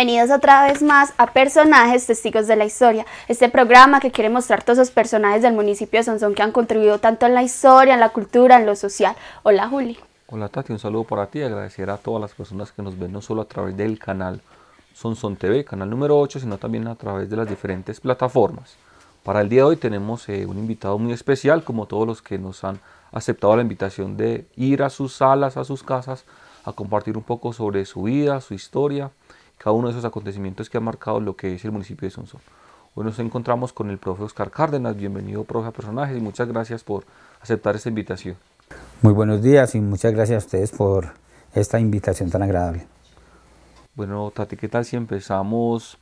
Bienvenidos otra vez más a Personajes Testigos de la Historia, este programa que quiere mostrar todos esos personajes del municipio de Sonsón que han contribuido tanto en la historia, en la cultura, en lo social. Hola Juli. Hola Tati, un saludo para ti agradecer a todas las personas que nos ven no solo a través del canal Sonsón TV, canal número 8, sino también a través de las diferentes plataformas. Para el día de hoy tenemos eh, un invitado muy especial, como todos los que nos han aceptado la invitación de ir a sus salas, a sus casas, a compartir un poco sobre su vida, su historia cada uno de esos acontecimientos que ha marcado lo que es el municipio de Sonsón. Hoy nos encontramos con el profe Oscar Cárdenas. Bienvenido, profe, a Personajes y muchas gracias por aceptar esta invitación. Muy buenos días y muchas gracias a ustedes por esta invitación tan agradable. Bueno, Tati, ¿qué tal si empezamos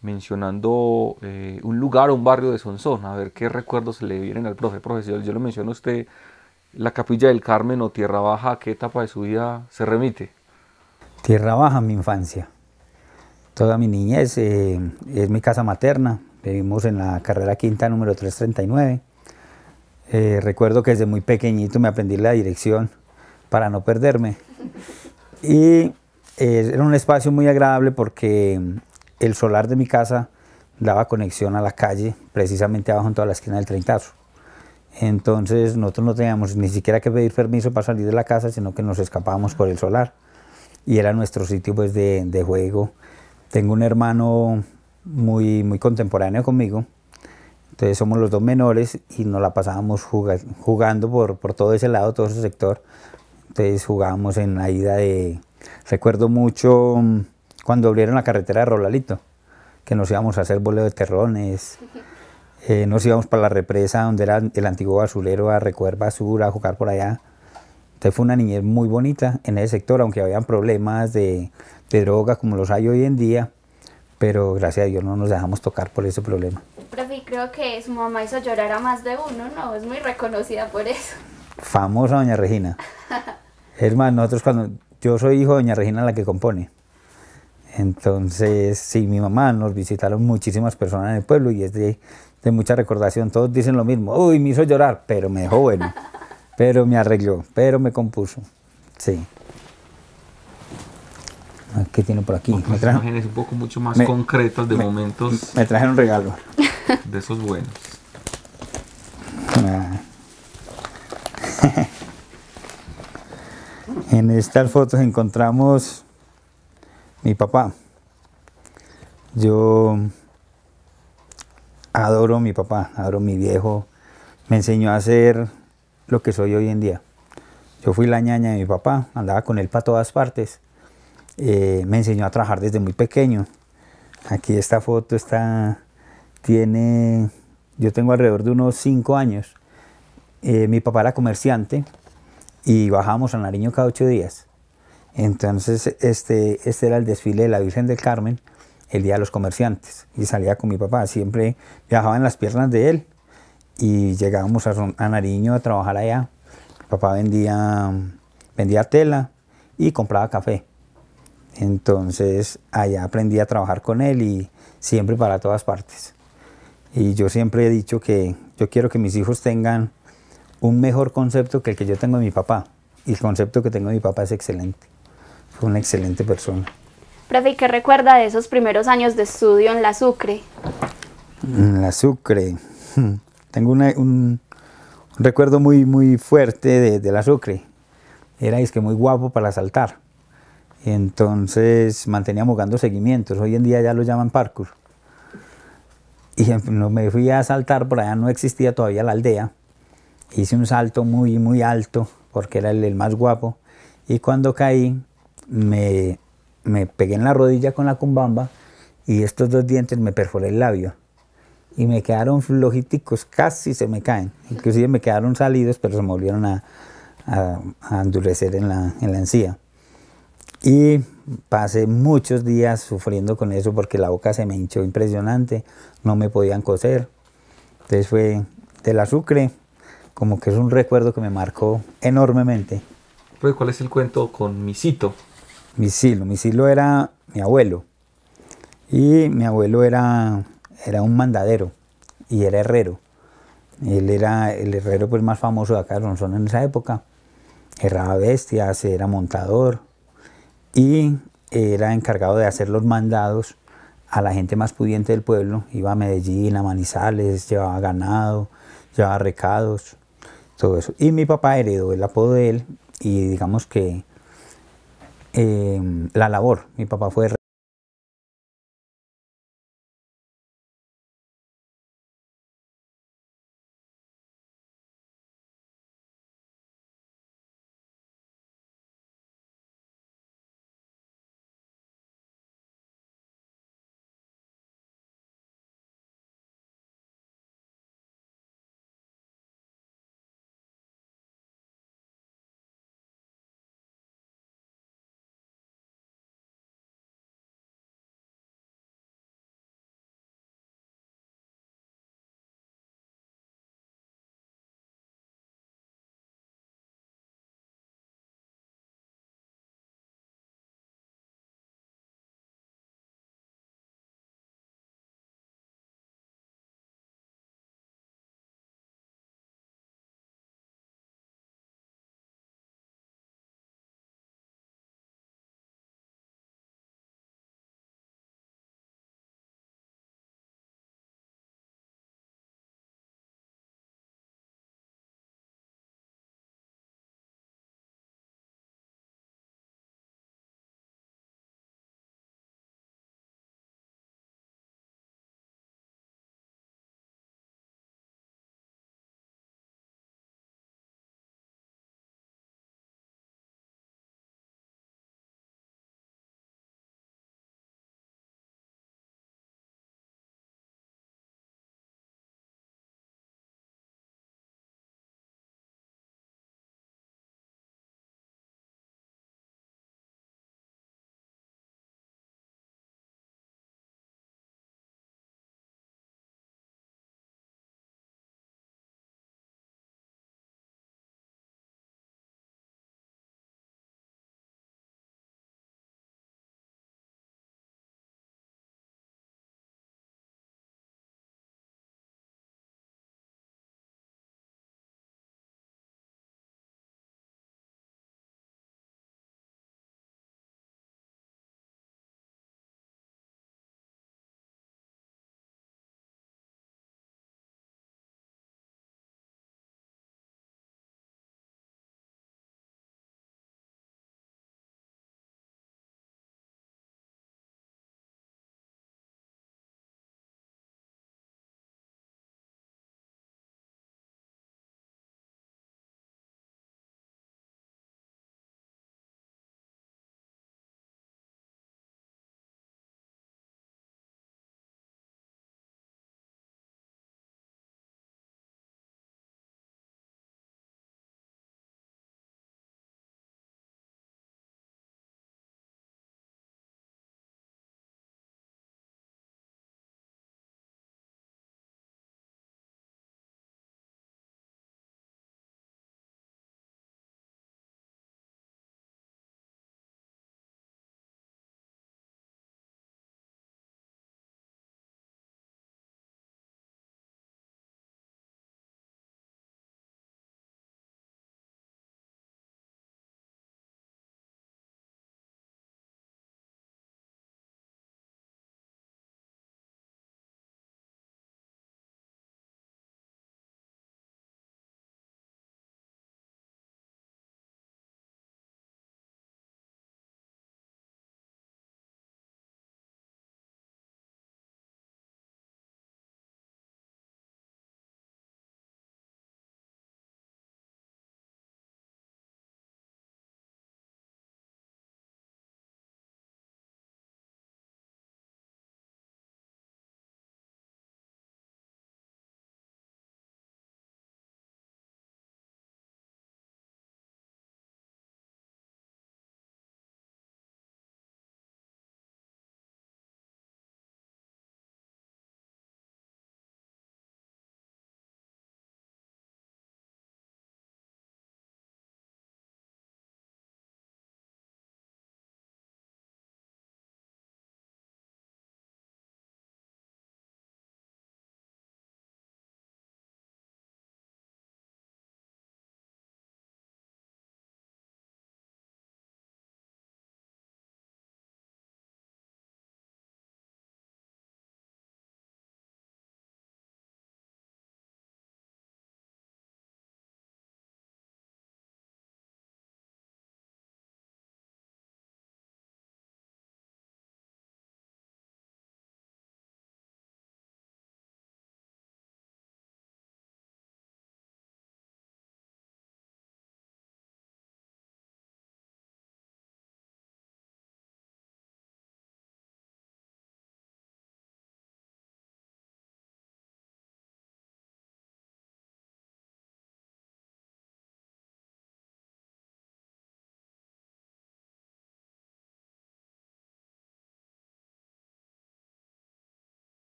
mencionando eh, un lugar o un barrio de Sonsón? A ver qué recuerdos se le vienen al profe. Profesor, yo lo menciono a usted, la Capilla del Carmen o Tierra Baja, ¿a qué etapa de su vida se remite? Tierra Baja, mi infancia. Toda mi niñez eh, es mi casa materna, vivimos en la carrera quinta número 339. Eh, recuerdo que desde muy pequeñito me aprendí la dirección para no perderme. Y eh, era un espacio muy agradable porque el solar de mi casa daba conexión a la calle, precisamente abajo en toda la esquina del Treintazo. Entonces nosotros no teníamos ni siquiera que pedir permiso para salir de la casa, sino que nos escapábamos por el solar. Y era nuestro sitio pues, de, de juego tengo un hermano muy, muy contemporáneo conmigo, entonces somos los dos menores y nos la pasábamos jugando por, por todo ese lado, todo ese sector. Entonces jugábamos en la ida de... Recuerdo mucho mm, cuando abrieron la carretera de Rolalito, que nos íbamos a hacer voleo de terrones, eh, nos íbamos para la represa donde era el antiguo basurero a recoger basura, a jugar por allá. Entonces fue una niñez muy bonita en ese sector, aunque habían problemas de, droga como los hay hoy en día, pero gracias a Dios no nos dejamos tocar por ese problema. Profe, creo que su mamá hizo llorar a más de uno, ¿no? Es muy reconocida por eso. Famosa doña Regina. es más, nosotros cuando... Yo soy hijo de doña Regina la que compone. Entonces, sí, mi mamá nos visitaron muchísimas personas en el pueblo y es de, de mucha recordación. Todos dicen lo mismo, uy, me hizo llorar, pero me dejó bueno. pero me arregló, pero me compuso. Sí. Ah, ¿Qué tiene por aquí? Me imágenes un poco mucho más concretas de momentos. Me trajeron un regalo. De esos buenos. Ah. en estas fotos encontramos mi papá. Yo adoro a mi papá, adoro a mi viejo. Me enseñó a hacer lo que soy hoy en día. Yo fui la ñaña de mi papá, andaba con él para todas partes. Eh, me enseñó a trabajar desde muy pequeño. Aquí esta foto está, tiene, yo tengo alrededor de unos 5 años. Eh, mi papá era comerciante y bajábamos a Nariño cada 8 días. Entonces este, este era el desfile de la Virgen del Carmen, el Día de los Comerciantes. Y salía con mi papá, siempre viajaba en las piernas de él y llegábamos a, Nariño a trabajar allá. papá vendía, vendía tela y compraba café. Entonces allá aprendí a trabajar con él y siempre para todas partes. Y yo siempre he dicho que yo quiero que mis hijos tengan un mejor concepto que el que yo tengo de mi papá. Y el concepto que tengo de mi papá es excelente. Fue una excelente persona. Profe, ¿y qué recuerda de esos primeros años de estudio en la Sucre? En la Sucre. Hmm. Tengo un, recuerdo muy, muy fuerte de, la Sucre. Era es que muy guapo para saltar. Entonces manteníamos dando seguimientos. Hoy en día ya lo llaman parkour. Y me fui a saltar, por allá no existía todavía la aldea. Hice un salto muy, muy alto, porque era el, más guapo. Y cuando caí, me, me pegué en la rodilla con la cumbamba y estos dos dientes me perforé el labio y me quedaron flojíticos, casi se me caen. Inclusive me quedaron salidos, pero se me volvieron a, endurecer en la, en la encía. Y pasé muchos días sufriendo con eso porque la boca se me hinchó impresionante, no me podían coser. Entonces fue del sucre como que es un recuerdo que me marcó enormemente. ¿cuál es el cuento con Misito? Misilo, Misilo era mi abuelo. Y mi abuelo era era un mandadero y era herrero. Él era el herrero pues, más famoso de acá de en esa época. Herraba bestias, era montador y era encargado de hacer los mandados a la gente más pudiente del pueblo. Iba a Medellín, a Manizales, llevaba ganado, llevaba recados, todo eso. Y mi papá heredó el apodo de él y digamos que eh, la labor. Mi papá fue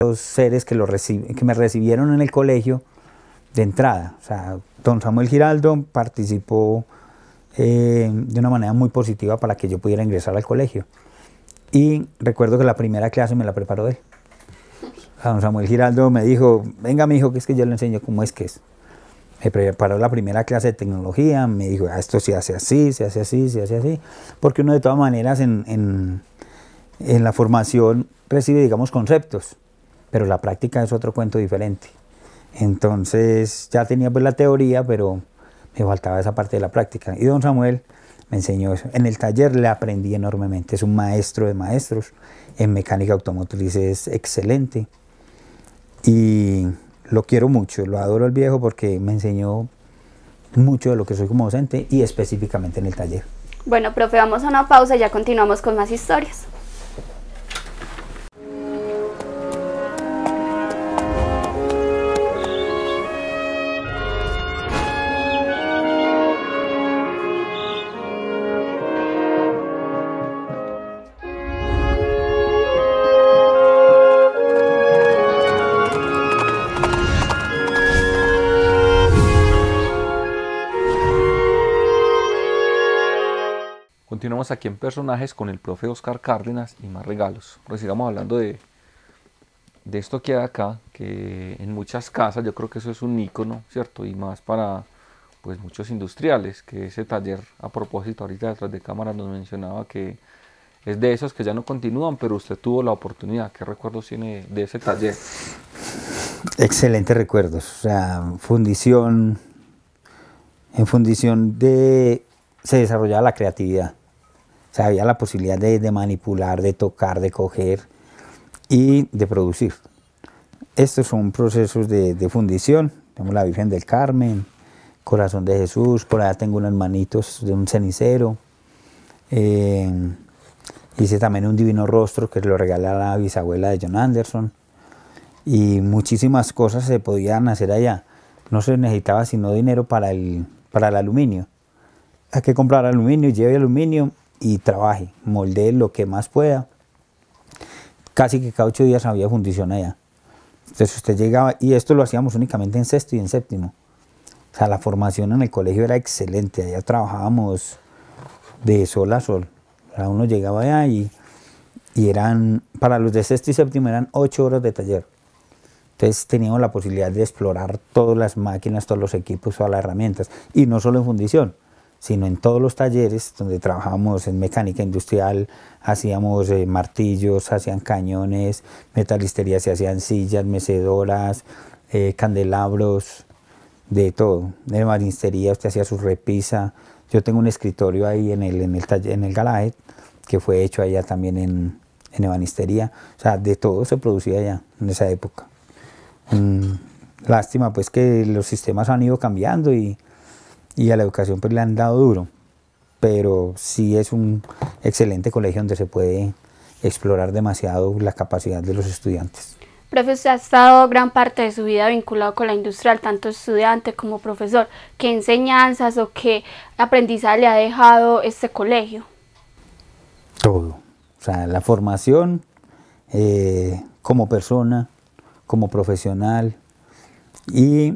los seres que, me recibieron en el colegio de entrada. O sea, don Samuel Giraldo participó eh, de una manera muy positiva para que yo pudiera ingresar al colegio. Y recuerdo que la primera clase me la preparó él. don Samuel Giraldo me dijo, venga mi hijo, que es que yo le enseño cómo es que es. Me preparó la primera clase de tecnología, me dijo, ah, esto se hace así, se hace así, se hace así. Porque uno de todas maneras en, en la formación recibe, digamos, conceptos pero la práctica es otro cuento diferente. Entonces ya tenía pues la teoría, pero me faltaba esa parte de la práctica. Y don Samuel me enseñó eso. En el taller le aprendí enormemente, es un maestro de maestros, en mecánica automotriz es excelente. Y lo quiero mucho, lo adoro al viejo porque me enseñó mucho de lo que soy como docente y específicamente en el taller. Bueno, profe, vamos a una pausa y ya continuamos con más historias. aquí en personajes con el profe Oscar Cárdenas y más regalos. pues sigamos hablando de, de esto que hay acá, que en muchas casas yo creo que eso es un ícono, ¿cierto? Y más para pues muchos industriales, que ese taller a propósito ahorita detrás de cámara nos mencionaba que es de esos que ya no continúan, pero usted tuvo la oportunidad. ¿Qué recuerdos tiene de ese taller? Excelentes recuerdos. O sea, fundición, en fundición de se desarrollaba la creatividad. O sea, había la posibilidad de, manipular, de tocar, de coger y de producir. Estos son procesos de, fundición. Tenemos la Virgen del Carmen, Corazón de Jesús, por allá tengo unos manitos de un cenicero. Eh, hice también un divino rostro que lo regalé la bisabuela de John Anderson. Y muchísimas cosas se podían hacer allá. No se necesitaba sino dinero para el, para el aluminio. Hay que comprar aluminio, lleve aluminio y trabaje, molde lo que más pueda. Casi que cada ocho días había fundición allá. Entonces usted llegaba, y esto lo hacíamos únicamente en sexto y en séptimo. O sea, la formación en el colegio era excelente, allá trabajábamos de sol a sol. uno llegaba allá y, y eran, para los de sexto y séptimo eran ocho horas de taller. Entonces teníamos la posibilidad de explorar todas las máquinas, todos los equipos, todas las herramientas. Y no solo en fundición, sino en todos los talleres donde trabajábamos en mecánica industrial, hacíamos eh, martillos, hacían cañones, metalistería, se hacían sillas, mecedoras, eh, candelabros, de todo. En evanistería usted hacía su repisa. Yo tengo un escritorio ahí en el, en el, taller, en el que fue hecho allá también en, en ebanistería. O sea, de todo se producía allá en esa época. Mm, lástima pues que los sistemas han ido cambiando y y a la educación pues le han dado duro, pero sí es un excelente colegio donde se puede explorar demasiado la capacidad de los estudiantes. Profe, usted ha estado gran parte de su vida vinculado con la industrial, tanto estudiante como profesor. ¿Qué enseñanzas o qué aprendizaje le ha dejado este colegio? Todo. O sea, la formación eh, como persona, como profesional y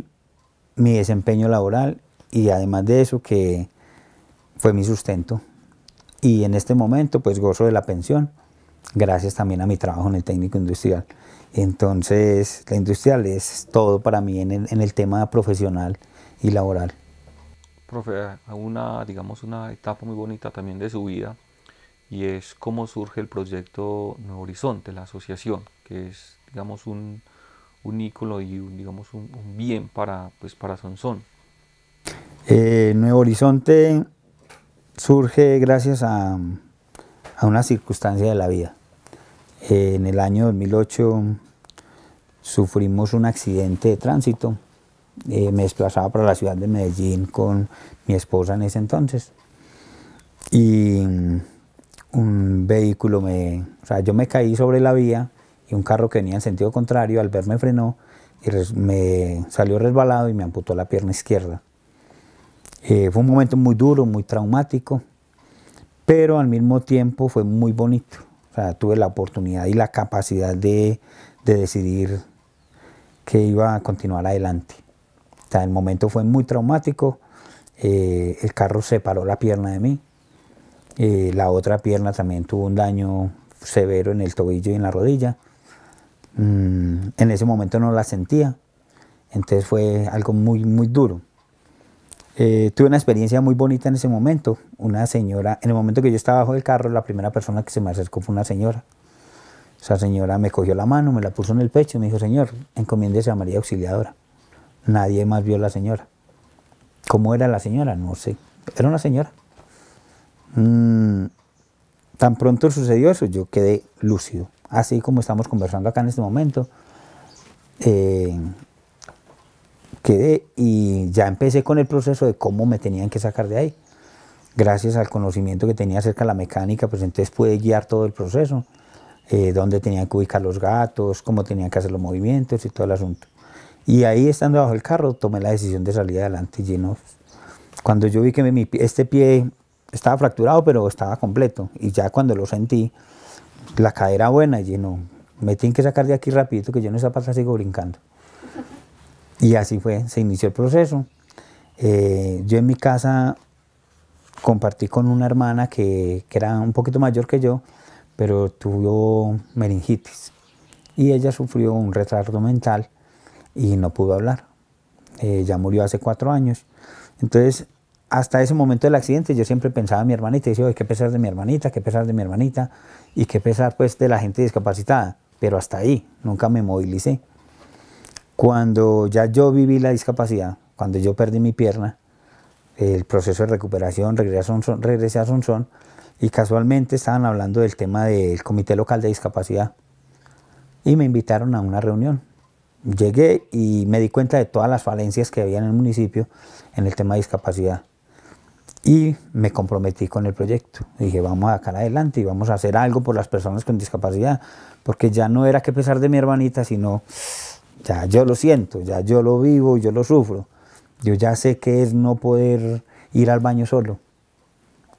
mi desempeño laboral y además de eso que fue mi sustento. Y en este momento pues gozo de la pensión, gracias también a mi trabajo en el técnico industrial. Entonces la industrial es todo para mí en el, tema profesional y laboral. Profe, una, digamos, una etapa muy bonita también de su vida y es cómo surge el proyecto Nuevo Horizonte, la asociación, que es, digamos, un, un ícono y, un, digamos, un, bien para, pues, para Sonsón. Eh, Nuevo Horizonte surge gracias a, una circunstancia de la vida. Eh, en el año 2008 sufrimos un accidente de tránsito. Eh, me desplazaba para la ciudad de Medellín con mi esposa en ese entonces. Y mm, un vehículo me... O sea, yo me caí sobre la vía y un carro que venía en sentido contrario al verme frenó y me salió resbalado y me amputó la pierna izquierda. Eh, fue un momento muy duro, muy traumático, pero al mismo tiempo fue muy bonito. tuve la oportunidad y la capacidad de, decidir que iba a continuar adelante. O el momento fue muy traumático. Eh, el carro separó la pierna de mí. Eh, la otra pierna también tuvo un daño severo en el tobillo y en la rodilla. Mm, en ese momento no la sentía. Entonces fue algo muy, muy duro. Eh, tuve una experiencia muy bonita en ese momento. Una señora, en el momento que yo estaba bajo el carro, la primera persona que se me acercó fue una señora. Esa señora me cogió la mano, me la puso en el pecho y me dijo, Señor, encomiéndese a María Auxiliadora. Nadie más vio a la señora. ¿Cómo era la señora? No sé. Era una señora. Mm, tan pronto sucedió eso, yo quedé lúcido. Así como estamos conversando acá en este momento. Eh, quedé y ya empecé con el proceso de cómo me tenían que sacar de ahí. Gracias al conocimiento que tenía acerca de la mecánica, pues entonces pude guiar todo el proceso, eh, dónde tenían que ubicar los gatos, cómo tenían que hacer los movimientos y todo el asunto. Y ahí estando bajo el carro tomé la decisión de salir adelante y cuando yo vi que este pie estaba fracturado pero estaba completo y ya cuando lo sentí, la cadera buena y lleno me tienen que sacar de aquí rapidito que yo en esa pata sigo brincando. Y así fue, se inició el proceso. Eh, yo en mi casa compartí con una hermana que, era un poquito mayor que yo, pero tuvo meningitis. Y ella sufrió un retraso mental y no pudo hablar. Eh, ya murió hace cuatro años. Entonces, hasta ese momento del accidente, yo siempre pensaba en mi hermanita y decía, qué pesar de mi hermanita, qué pesar de mi hermanita y qué pesar pues de la gente discapacitada. Pero hasta ahí, nunca me movilicé. Cuando ya yo viví la discapacidad, cuando yo perdí mi pierna, el proceso de recuperación, regresé a Sonsón, y casualmente estaban hablando del tema del Comité Local de Discapacidad y me invitaron a una reunión. Llegué y me di cuenta de todas las falencias que había en el municipio en el tema de discapacidad y me comprometí con el proyecto. Dije, vamos a sacar adelante y vamos a hacer algo por las personas con discapacidad, porque ya no era que pesar de mi hermanita, sino ya yo lo siento, ya yo lo vivo, yo lo sufro. Yo ya sé que es no poder ir al baño solo.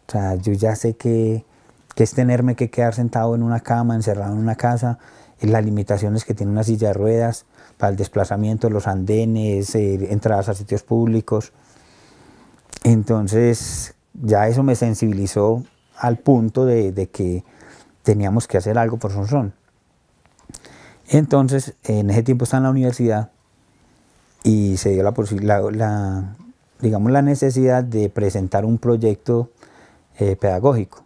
O sea, yo ya sé que, es tenerme que quedar sentado en una cama, encerrado en una casa, las limitaciones que tiene una silla de ruedas para el desplazamiento, los andenes, eh, entradas a sitios públicos. Entonces, ya eso me sensibilizó al punto de, que teníamos que hacer algo por son. Entonces, en ese tiempo estaba en la universidad y se dio la, digamos, la necesidad de presentar un proyecto eh, pedagógico.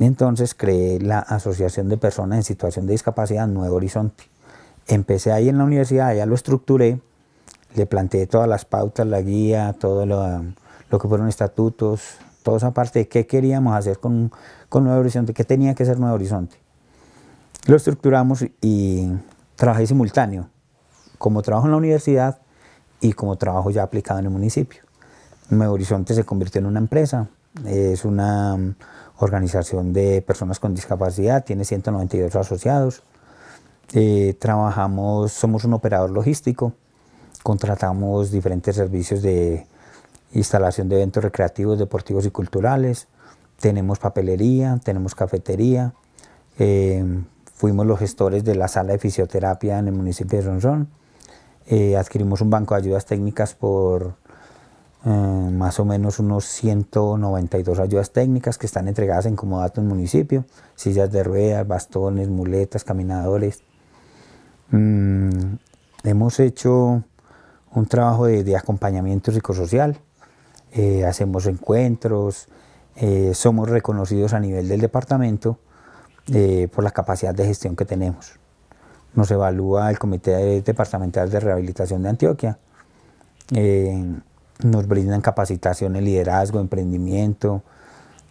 Entonces creé la Asociación de Personas en Situación de Discapacidad Nuevo Horizonte. Empecé ahí en la universidad, allá lo estructuré, le planteé todas las pautas, la guía, todo lo, que fueron estatutos, toda esa parte de qué queríamos hacer con, con Nuevo Horizonte, qué tenía que ser Nuevo Horizonte lo estructuramos y trabajé simultáneo, como trabajo en la universidad y como trabajo ya aplicado en el municipio. Nuevo Horizonte se convirtió en una empresa, es una mm, organización de personas con discapacidad, tiene 192 asociados. Eh, trabajamos, somos un operador logístico, contratamos diferentes servicios de instalación de eventos recreativos, deportivos y culturales, tenemos papelería, tenemos cafetería, eh, fuimos los gestores de la sala de fisioterapia en el municipio de Ronsón. Eh, adquirimos un banco de ayudas técnicas por eh, más o menos unos 192 ayudas técnicas que están entregadas en comodato en el municipio, sillas de ruedas, bastones, muletas, caminadores. Mm, hemos hecho un trabajo de, acompañamiento psicosocial, eh, hacemos encuentros, somos reconocidos a nivel del departamento eh, por la capacidad de gestión que tenemos. Nos evalúa el Comité Departamental de Rehabilitación de Antioquia. Eh, nos brindan capacitación en liderazgo, emprendimiento.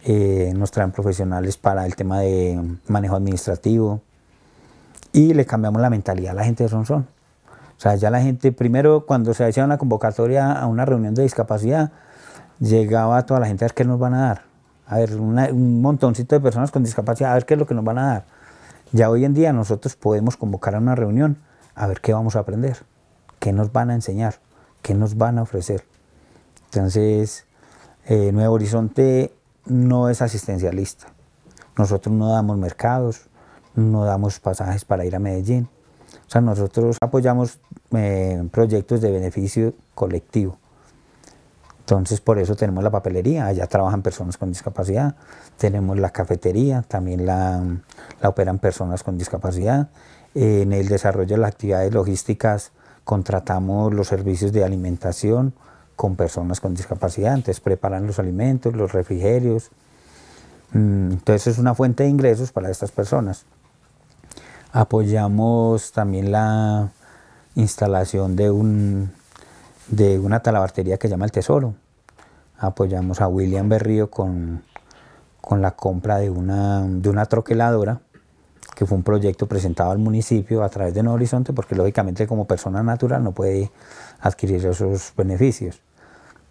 Eh, nos traen profesionales para el tema de manejo administrativo. Y le cambiamos la mentalidad a la gente de Sonsón. O sea, ya la gente, primero cuando se hacía una convocatoria a una reunión de discapacidad, llegaba toda la gente a ver qué nos van a dar a ver, un montoncito de personas con discapacidad, a ver qué es lo que nos van a dar. Ya hoy en día nosotros podemos convocar a una reunión a ver qué vamos a aprender, qué nos van a enseñar, qué nos van a ofrecer. Entonces, eh, Nuevo Horizonte no es asistencialista. Nosotros no damos mercados, no damos pasajes para ir a Medellín. O sea, nosotros apoyamos eh, proyectos de beneficio colectivo. Entonces, por eso tenemos la papelería, allá trabajan personas con discapacidad, tenemos la cafetería, también la, operan personas con discapacidad. En el desarrollo de las actividades logísticas contratamos los servicios de alimentación con personas con discapacidad, entonces preparan los alimentos, los refrigerios. Mm, entonces es una fuente de ingresos para estas personas. Apoyamos también la instalación de un de una talabartería que llama El Tesoro. Apoyamos a William Berrío con, la compra de una, de una troqueladora, que fue un proyecto presentado al municipio a través de Nuevo Horizonte, porque lógicamente como persona natural no puede adquirir esos beneficios.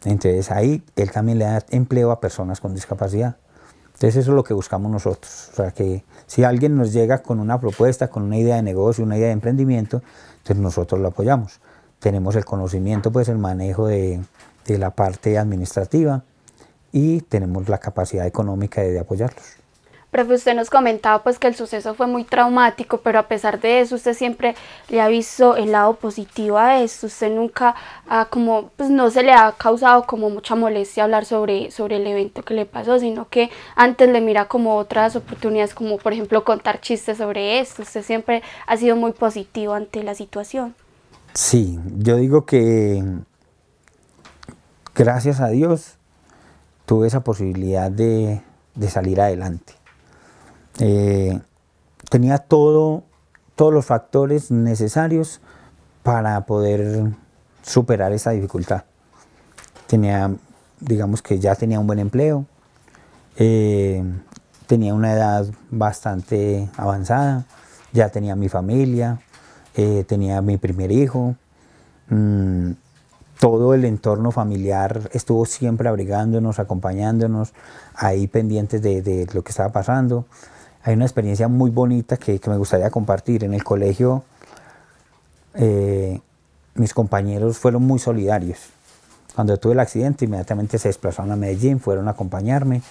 Entonces ahí él también le da empleo a personas con discapacidad. Entonces eso es lo que buscamos nosotros. O sea que si alguien nos llega con una propuesta, con una idea de negocio, una idea de emprendimiento, entonces nosotros lo apoyamos tenemos el conocimiento, pues el manejo de, de la parte administrativa y tenemos la capacidad económica de, apoyarlos. Profe, usted nos comentaba pues que el suceso fue muy traumático, pero a pesar de eso usted siempre le ha visto el lado positivo a esto, usted nunca ha como, pues no se le ha causado como mucha molestia hablar sobre, sobre el evento que le pasó, sino que antes le mira como otras oportunidades, como por ejemplo contar chistes sobre esto, usted siempre ha sido muy positivo ante la situación. Sí, yo digo que gracias a Dios tuve esa posibilidad de, salir adelante. Eh, tenía todos los factores necesarios para poder superar esa dificultad. Tenía, digamos que ya tenía un buen empleo, eh, tenía una edad bastante avanzada, ya tenía mi familia, eh, tenía mi primer hijo, mm, todo el entorno familiar estuvo siempre abrigándonos, acompañándonos, ahí pendientes de, lo que estaba pasando. Hay una experiencia muy bonita que, me gustaría compartir. En el colegio eh, mis compañeros fueron muy solidarios. Cuando tuve el accidente inmediatamente se desplazaron a Medellín, fueron a acompañarme,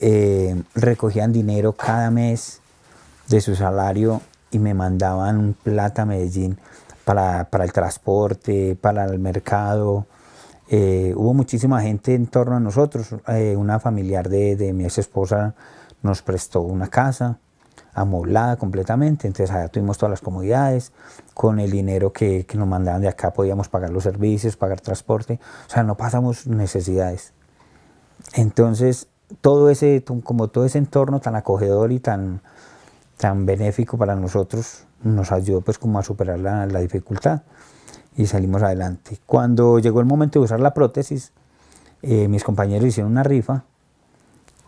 eh, recogían dinero cada mes de su salario y me mandaban plata a Medellín para, el transporte, para el mercado. Eh, hubo muchísima gente en torno a nosotros. Eh, una familiar de, de mi ex esposa nos prestó una casa amoblada completamente, entonces allá tuvimos todas las comodidades, con el dinero que, que, nos mandaban de acá podíamos pagar los servicios, pagar transporte, o sea, no pasamos necesidades. Entonces, todo ese, como todo ese entorno tan acogedor y tan, tan benéfico para nosotros, nos ayudó pues como a superar la, la dificultad y salimos adelante. Cuando llegó el momento de usar la prótesis, eh, mis compañeros hicieron una rifa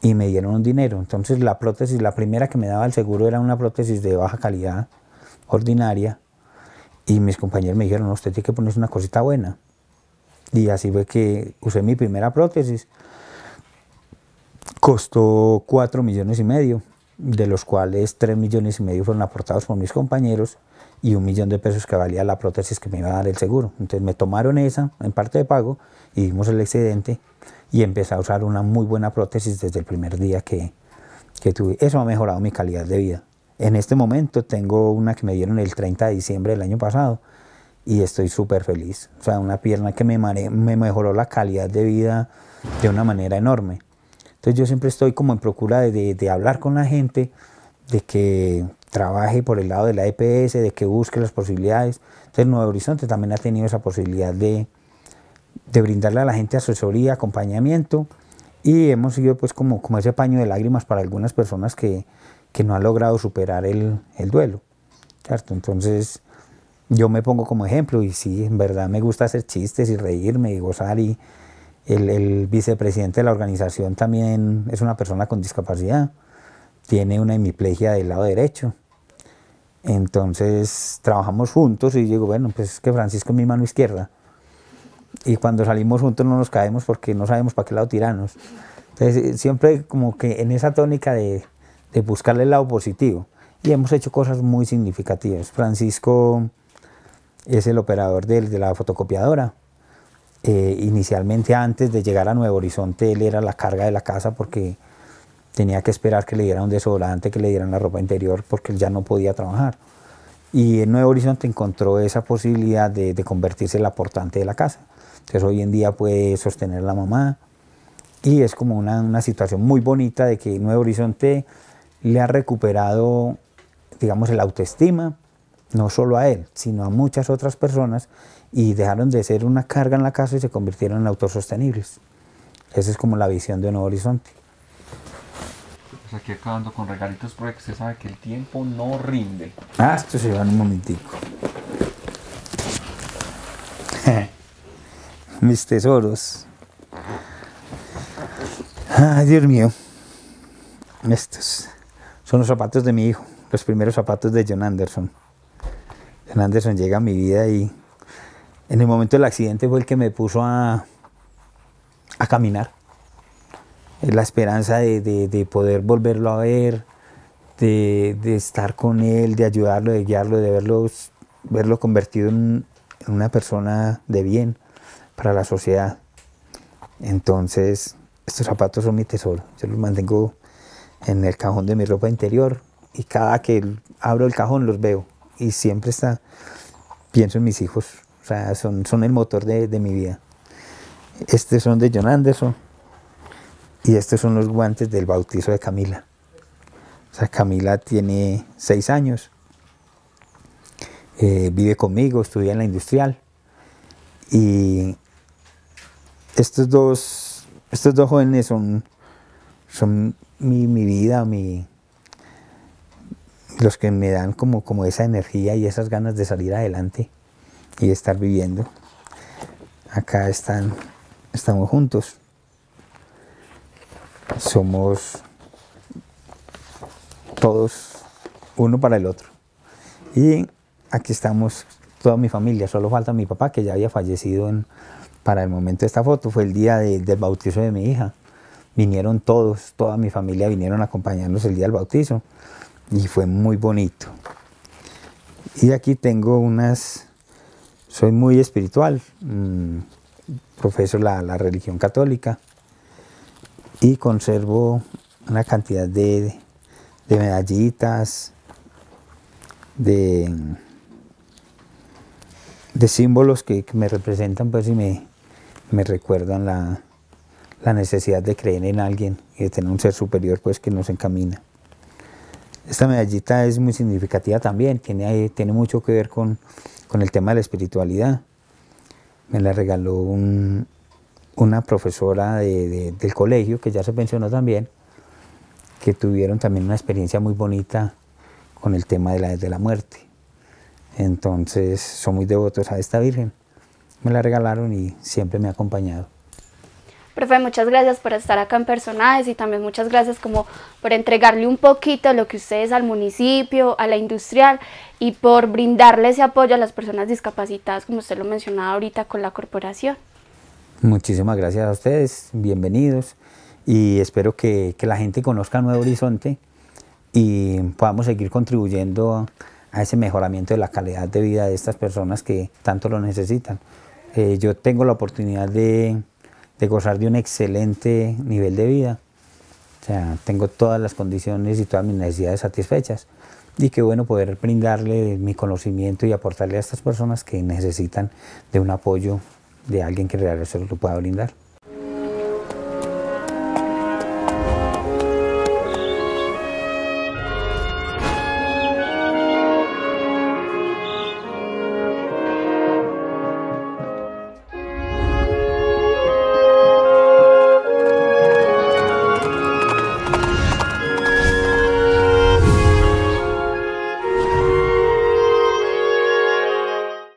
y me dieron un dinero. Entonces la prótesis, la primera que me daba el seguro era una prótesis de baja calidad, ordinaria, y mis compañeros me dijeron, no, usted tiene que ponerse una cosita buena. Y así fue que usé mi primera prótesis. Costó 4 millones y medio de los cuales 3 millones y medio fueron aportados por mis compañeros y un millón de pesos que valía la prótesis que me iba a dar el seguro. Entonces me tomaron esa en parte de pago y dimos el excedente y empecé a usar una muy buena prótesis desde el primer día que, tuve. Eso ha mejorado mi calidad de vida. En este momento tengo una que me dieron el 30 de diciembre del año pasado y estoy súper feliz. O sea, una pierna que me, me mejoró la calidad de vida de una manera enorme. Entonces yo siempre estoy como en procura de, hablar con la gente, de que trabaje por el lado de la EPS, de que busque las posibilidades. Entonces Nuevo Horizonte también ha tenido esa posibilidad de, de brindarle a la gente asesoría, acompañamiento y hemos sido pues como, como ese paño de lágrimas para algunas personas que, que no han logrado superar el, el, duelo. ¿cierto? Entonces yo me pongo como ejemplo y sí, en verdad me gusta hacer chistes y reírme y gozar y, el, vicepresidente de la organización también es una persona con discapacidad, tiene una hemiplegia del lado derecho. Entonces trabajamos juntos y digo, bueno, pues es que Francisco es mi mano izquierda. Y cuando salimos juntos no nos caemos porque no sabemos para qué lado tirarnos. Entonces eh, siempre como que en esa tónica de, de buscarle el lado positivo. Y hemos hecho cosas muy significativas. Francisco es el operador de la fotocopiadora eh, inicialmente antes de llegar a Nuevo Horizonte él era la carga de la casa porque tenía que esperar que le dieran un desodorante, que le dieran la ropa interior porque él ya no podía trabajar. Y en Nuevo Horizonte encontró esa posibilidad de, convertirse en la portante de la casa. Entonces hoy en día puede sostener la mamá y es como una, una situación muy bonita de que Nuevo Horizonte le ha recuperado, digamos, el autoestima, no solo a él, sino a muchas otras personas, y dejaron de ser una carga en la casa y se convirtieron en autosostenibles. Esa es como la visión de Nuevo Horizonte. Pues aquí acabando con regalitos, porque usted sabe que el tiempo no rinde. Ah, esto se va un momentico. Mis tesoros. Ay, Dios mío. Estos son los zapatos de mi hijo, los primeros zapatos de John Anderson. Anderson llega a mi vida y en el momento del accidente fue el que me puso a, a caminar. La esperanza de, poder volverlo a ver, de, estar con él, de ayudarlo, de guiarlo, de verlo, verlo convertido en, en una persona de bien para la sociedad. Entonces, estos zapatos son mi tesoro. Yo los mantengo en el cajón de mi ropa interior y cada que abro el cajón los veo y siempre está, pienso en mis hijos, o sea, son, son el motor de, mi vida. Estos son de John Anderson y estos son los guantes del bautizo de Camila. O sea, Camila tiene seis años, eh, vive conmigo, estudia en la industrial y estos dos, estos dos jóvenes son, son mi, mi vida, mi, los que me dan como, como esa energía y esas ganas de salir adelante y estar viviendo. Acá están, estamos juntos. Somos todos uno para el otro. Y aquí estamos toda mi familia, solo falta mi papá que ya había fallecido para el momento de esta foto, fue el día del bautizo de mi hija. Vinieron todos, toda mi familia vinieron a acompañarnos el día del bautizo y fue muy bonito. Y aquí tengo unas, soy muy espiritual, mm, profeso la, religión católica y conservo una cantidad de, de medallitas, de, símbolos que, me representan pues y me, recuerdan la, la necesidad de creer en alguien y de tener un ser superior pues que nos encamina. Esta medallita es muy significativa también, tiene, tiene mucho que ver con, el tema de la espiritualidad. Me la regaló una profesora del colegio, que ya se mencionó también, que tuvieron también una experiencia muy bonita con el tema de la, de la muerte. Entonces son muy devotos a esta Virgen. Me la regalaron y siempre me ha acompañado. Profe, muchas gracias por estar acá en Personajes y también muchas gracias como por entregarle un poquito lo que ustedes al municipio, a la industrial y por brindarle ese apoyo a las personas discapacitadas, como usted lo mencionaba ahorita con la corporación. Muchísimas gracias a ustedes, bienvenidos y espero que, la gente conozca Nuevo Horizonte y podamos seguir contribuyendo a ese mejoramiento de la calidad de vida de estas personas que tanto lo necesitan. Eh, yo tengo la oportunidad de de gozar de un excelente nivel de vida. O sea, tengo todas las condiciones y todas mis necesidades satisfechas. Y qué bueno poder brindarle mi conocimiento y aportarle a estas personas que necesitan de un apoyo de alguien que realmente se lo pueda brindar.